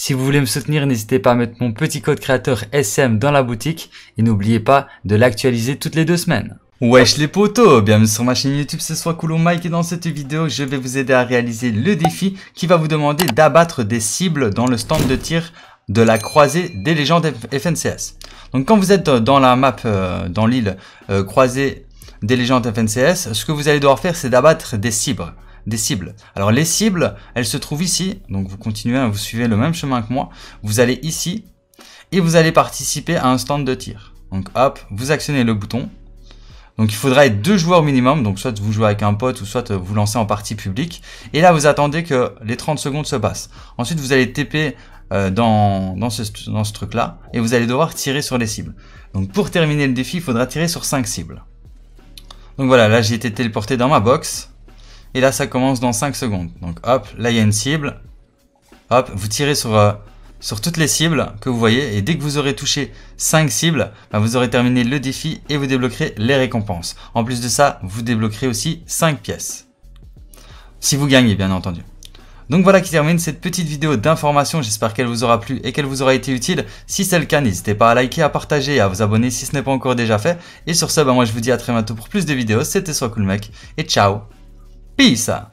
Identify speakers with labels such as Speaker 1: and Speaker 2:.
Speaker 1: Si vous voulez me soutenir, n'hésitez pas à mettre mon petit code créateur SM dans la boutique et n'oubliez pas de l'actualiser toutes les deux semaines. Wesh les potos, bienvenue sur ma chaîne YouTube, ce soit Coulomb Mike et dans cette vidéo je vais vous aider à réaliser le défi qui va vous demander d'abattre des cibles dans le stand de tir de la croisée des légendes FNCS. Donc quand vous êtes dans la map, euh, dans l'île euh, croisée des légendes FNCS, ce que vous allez devoir faire c'est d'abattre des cibles des cibles. Alors les cibles, elles se trouvent ici. Donc vous continuez, vous suivez le même chemin que moi. Vous allez ici et vous allez participer à un stand de tir. Donc hop, vous actionnez le bouton. Donc il faudra être deux joueurs minimum, donc soit vous jouez avec un pote ou soit vous lancez en partie publique. Et là vous attendez que les 30 secondes se passent. Ensuite vous allez TP euh, dans, ce, truc là et vous allez devoir tirer sur les cibles. Donc pour terminer le défi il faudra tirer sur cinq cibles. Donc voilà, là j'ai été téléporté dans ma box. Et là, ça commence dans 5 secondes. Donc hop, là, il y a une cible. Hop, vous tirez sur, euh, sur toutes les cibles que vous voyez. Et dès que vous aurez touché 5 cibles, bah, vous aurez terminé le défi et vous débloquerez les récompenses. En plus de ça, vous débloquerez aussi 5 pièces. Si vous gagnez, bien entendu. Donc voilà qui termine cette petite vidéo d'information, j'espère qu'elle vous aura plu et qu'elle vous aura été utile. Si c'est le cas, n'hésitez pas à liker, à partager et à vous abonner si ce n'est pas encore déjà fait. Et sur ce, bah, moi je vous dis à très bientôt pour plus de vidéos, c'était Soit Cool Mec et ciao Pisa.